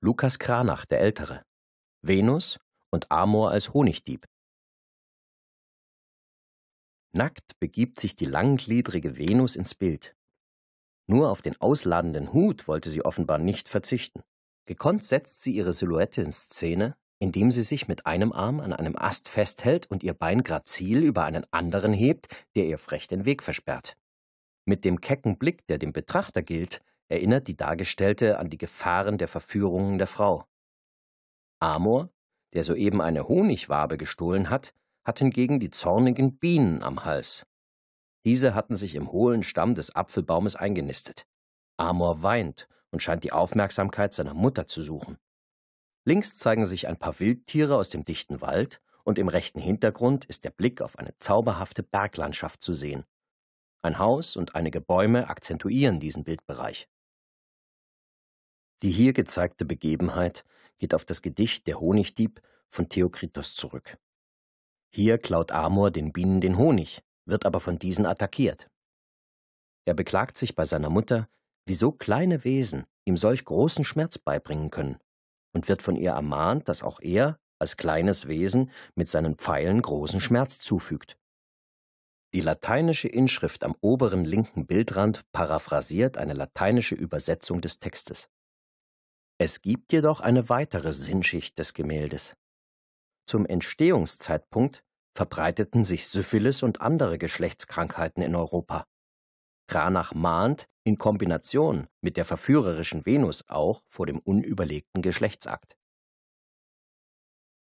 Lukas Kranach der Ältere, Venus und Amor als Honigdieb. Nackt begibt sich die langgliedrige Venus ins Bild. Nur auf den ausladenden Hut wollte sie offenbar nicht verzichten. Gekonnt setzt sie ihre Silhouette in Szene, indem sie sich mit einem Arm an einem Ast festhält und ihr Bein grazil über einen anderen hebt, der ihr frech den Weg versperrt. Mit dem kecken Blick, der dem Betrachter gilt, erinnert die Dargestellte an die Gefahren der Verführungen der Frau. Amor, der soeben eine Honigwabe gestohlen hat, hat hingegen die zornigen Bienen am Hals. Diese hatten sich im hohlen Stamm des Apfelbaumes eingenistet. Amor weint und scheint die Aufmerksamkeit seiner Mutter zu suchen. Links zeigen sich ein paar Wildtiere aus dem dichten Wald, und im rechten Hintergrund ist der Blick auf eine zauberhafte Berglandschaft zu sehen. Ein Haus und einige Bäume akzentuieren diesen Bildbereich. Die hier gezeigte Begebenheit geht auf das Gedicht Der Honigdieb von Theokritos zurück. Hier klaut Amor den Bienen den Honig, wird aber von diesen attackiert. Er beklagt sich bei seiner Mutter, wieso kleine Wesen ihm solch großen Schmerz beibringen können, und wird von ihr ermahnt, dass auch er, als kleines Wesen, mit seinen Pfeilen großen Schmerz zufügt. Die lateinische Inschrift am oberen linken Bildrand paraphrasiert eine lateinische Übersetzung des Textes. Es gibt jedoch eine weitere Sinnschicht des Gemäldes. Zum Entstehungszeitpunkt verbreiteten sich Syphilis und andere Geschlechtskrankheiten in Europa. Kranach mahnt in Kombination mit der verführerischen Venus auch vor dem unüberlegten Geschlechtsakt.